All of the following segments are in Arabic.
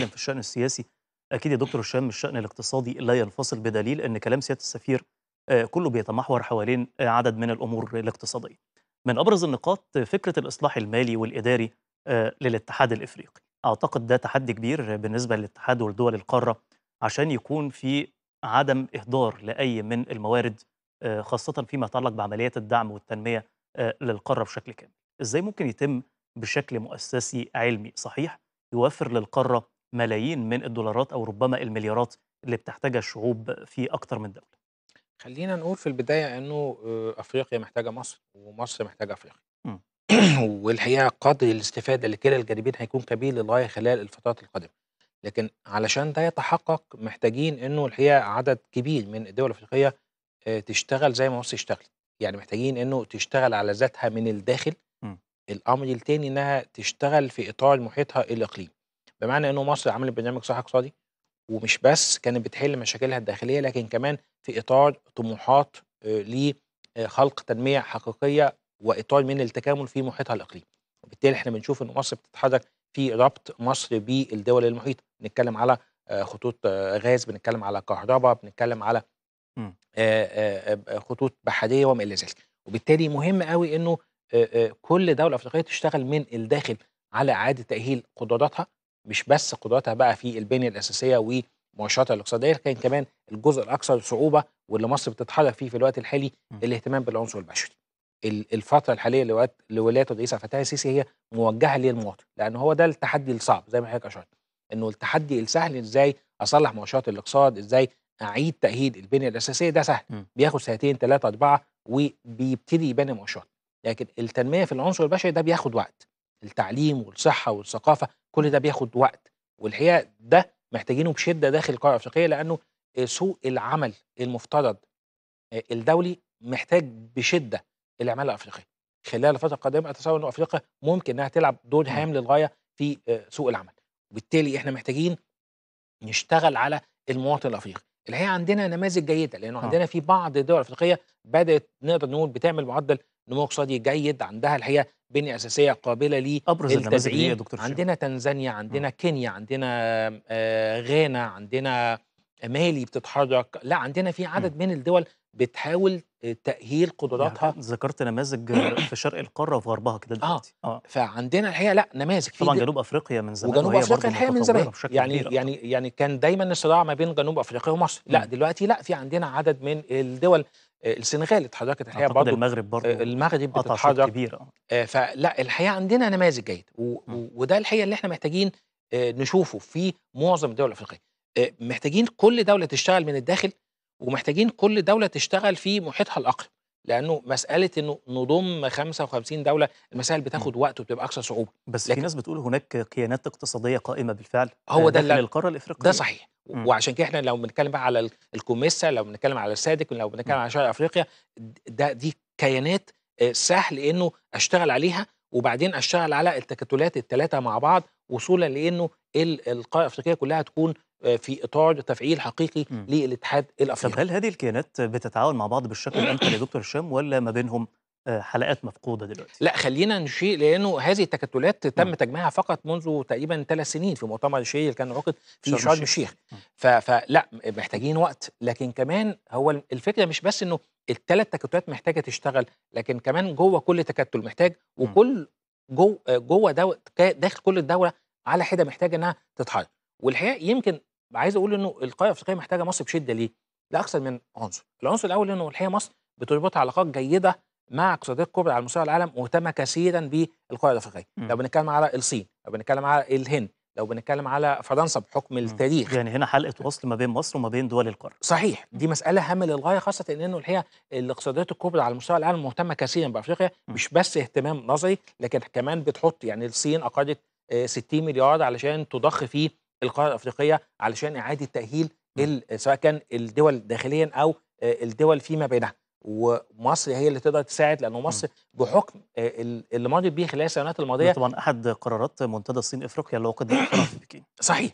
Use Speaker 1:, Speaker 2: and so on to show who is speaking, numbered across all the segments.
Speaker 1: بيتكلم في الشأن السياسي أكيد يا دكتور هشام الشأن الاقتصادي لا ينفصل بدليل أن كلام سيادة السفير آه، كله بيتمحور حوالين آه، عدد من الأمور الاقتصادية من أبرز النقاط فكرة الإصلاح المالي والإداري آه، للاتحاد الإفريقي أعتقد ده تحدي كبير بالنسبة للاتحاد ولدول القارة عشان يكون في عدم إهدار لأي من الموارد خاصة فيما يتعلق بعمليات الدعم والتنمية للقارة بشكل كامل إزاي ممكن يتم بشكل مؤسسي علمي صحيح يوفر للقارة ملايين من الدولارات او ربما المليارات اللي بتحتاجها الشعوب في اكتر من دوله. خلينا نقول في البدايه انه آه، افريقيا محتاجه مصر ومصر محتاجه افريقيا. والحقيقه قدر الاستفاده لكلا الجانبين هيكون كبير للغايه خلال الفترات القادمه. لكن علشان ده يتحقق محتاجين انه الحقيقه عدد كبير من الدول الافريقيه آه، تشتغل زي ما مصر اشتغلت. يعني محتاجين انه تشتغل على ذاتها من الداخل. الامر الثاني انها تشتغل في اطار محيطها الاقليمي. بمعنى انه مصر عملت برنامج صحي اقتصادي ومش بس كانت بتحل مشاكلها الداخليه لكن كمان في اطار طموحات آه، لخلق تنميه حقيقيه واطار من التكامل في محيطها الاقليمي وبالتالي احنا بنشوف ان مصر بتتحرك في ربط مصر بالدول المحيطه بنتكلم على آه، خطوط آه، غاز بنتكلم على كهرباء بنتكلم على خطوط بحريه وما الى ذلك وبالتالي مهم قوي انه كل دوله افريقيه تشتغل من الداخل على اعاده تاهيل قدراتها مش بس قدراتها بقى في البنيه الاساسيه ومؤشراتها الاقتصاديه لكن كمان الجزء الاكثر صعوبه واللي مصر بتتحرك فيه في الوقت الحالي الاهتمام بالعنصر البشري. الفتره الحاليه لولايه الرئيس عبد الفتاح السيسي هي موجهه للمواطن لان هو ده التحدي الصعب زي ما حضرتك اشرت انه التحدي السهل ازاي اصلح مؤشرات الاقتصاد ازاي اعيد تاهيد البنيه الاساسيه ده سهل م. بياخد سنتين ثلاثه اربعه وبيبتدي يبني مؤشرات لكن التنميه في العنصر البشري ده بياخد وقت التعليم والصحه والثقافه كل ده بياخد وقت والحقيقه ده محتاجينه بشده داخل القاره الافريقيه لانه سوق العمل المفترض آه، الدولي محتاج بشده العماله الافريقيه خلال الفتره القادمه اتصور ان افريقيا ممكن انها تلعب دور هام للغايه في آه، سوق العمل وبالتالي احنا محتاجين نشتغل على المواطن الافريقي الحقيقه عندنا نماذج جيده لانه آه. عندنا في بعض الدول الافريقيه بدات نقدر نقول بتعمل معدل نمو اقتصادي جيد عندها الحقيقه بنيه اساسيه قابله للتدعيم دكتور عندنا تنزانيا عندنا م. آه. كينيا عندنا آه غانا عندنا مالي بتتحرك لا عندنا في عدد م. من الدول بتحاول آه، تأهيل يعني قدراتها ذكرت نماذج في شرق القاره وفي غربها كده آه، دلوقتي آه. اه فعندنا الحقيقه لا نماذج طبعا جنوب افريقيا من زمان وجنوب افريقيا الحقيقه من زمان يعني يعني يعني كان دايما الصراع ما بين جنوب افريقيا ومصر لا دلوقتي لا في عندنا عدد من الدول آه، السنغال اتحركت الحقيقه برضه المغرب برضه المغرب بتتحرك كبيره آه فلا الحقيقه عندنا نماذج جيده وده الحقيقه اللي احنا محتاجين آه نشوفه في معظم الدول الافريقيه محتاجين كل دوله تشتغل من الداخل ومحتاجين كل دوله تشتغل في محيطها الاقرب لانه مساله انه نضم 55 دوله المسائل بتاخد وقت وبتبقى اكثر صعوبه بس لكن في ناس بتقول هناك كيانات اقتصاديه قائمه بالفعل هو ده اللي القاره الافريقيه ده صحيح مم. وعشان كده احنا لو بنتكلم بقى على الكوميسا لو بنتكلم على السادك لو بنتكلم على شرق افريقيا ده دي كيانات آه، سهل انه اشتغل عليها وبعدين اشتغل على التكتلات الثلاثه مع بعض وصولا لانه القاره الافريقيه كلها تكون آه، في اطار تفعيل حقيقي للاتحاد الافريقي. طب هل هذه الكيانات بتتعاون مع بعض بالشكل الامثل يا دكتور هشام ولا ما بينهم آه، حلقات مفقوده دلوقتي لا خلينا نشير لانه هذه التكتلات تم تجميعها فقط منذ تقريبا ثلاث سنين في مؤتمر الشيء اللي كان عقد في شرم الشيخ فلا محتاجين وقت لكن كمان هو الفكره مش بس انه الثلاث تكتلات محتاجه تشتغل لكن كمان جوه كل تكتل محتاج وكل آه، جوه جوه داخل كل الدوله على حده محتاجه انها تتحرك والحقيقه يمكن عايز اقول انه القاره الافريقيه محتاجه مصر بشده ليه؟ لاكثر من عنصر، العنصر الاول انه الحقيقه مصر بتربطها علاقات جيده مع اقتصاديات كبرى على مستوى العالم مهتمه كثيرا بالقاره الافريقيه، لو بنتكلم على الصين، لو بنتكلم على الهند، لو بنتكلم على فرنسا بحكم التاريخ يعني هنا حلقه وصل ما بين مصر وما بين دول القاره صحيح دي مساله هامه للغايه خاصه انه الحقيقه الاقتصاديات الكبرى على مستوى العالم مهتمه كثيرا بافريقيا مش بس اهتمام نظري لكن كمان بتحط يعني الصين اقرت 60 آه، مليار علشان تضخ في القاره الافريقيه علشان اعاده تاهيل سواء كان الدول داخليا او آه، الدول فيما بينها ومصر هي اللي تقدر تساعد لانه مصر بحكم آه، اللي مضت بيه خلال السنوات الماضيه طبعا احد قرارات منتدى الصين افريقيا اللي وقت في بكين صحيح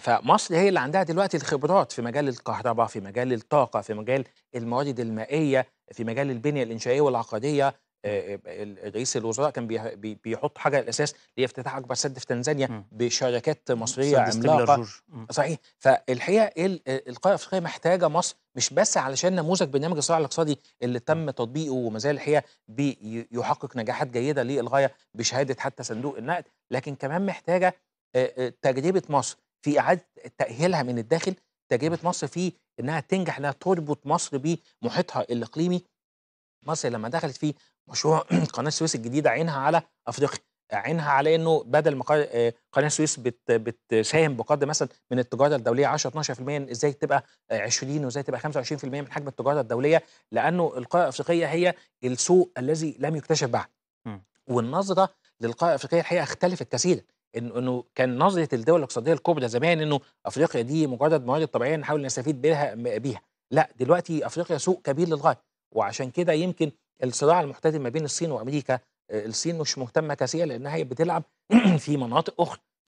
Speaker 1: فمصر هي اللي عندها دلوقتي الخبرات في مجال الكهرباء في مجال الطاقه في مجال الموارد المائيه في مجال البنيه الانشائيه والعقاريه آه، آه، رئيس الوزراء كان بيحط حاجه الاساس لافتتاح اكبر سد في تنزانيا م. بشركات مصريه عملاقه صحيح فالحقيقه إيه آه، القاره الافريقيه محتاجه مصر مش بس علشان نموذج برنامج الصراع الاقتصادي اللي تم تطبيقه وما زال الحقيقه بيحقق نجاحات جيده للغايه بشهاده حتى صندوق النقد لكن كمان محتاجه تجربه مصر في اعاده تاهيلها من الداخل تجربه مصر في انها تنجح انها تربط مصر بمحيطها الاقليمي مصر لما دخلت في مشروع قناه السويس الجديده عينها على افريقيا عينها على انه بدل ما آه، قناه السويس بت بتساهم بقدر مثلا من التجاره الدوليه 10 12% ازاي تبقى 20 وازاي تبقى 25% من حجم التجاره الدوليه لانه القاره الافريقيه هي السوق الذي لم يكتشف بعد والنظره للقاره الافريقيه الحقيقه اختلفت كثيرا انه كان نظره الدول الاقتصاديه الكبرى زمان انه افريقيا دي مجرد موارد طبيعيه نحاول نستفيد بها بيها لا دلوقتي افريقيا سوق كبير للغايه وعشان كده يمكن الصراع المحتدم ما بين الصين وامريكا آه، الصين مش مهتمه كثيرا لانها هي بتلعب في مناطق اخرى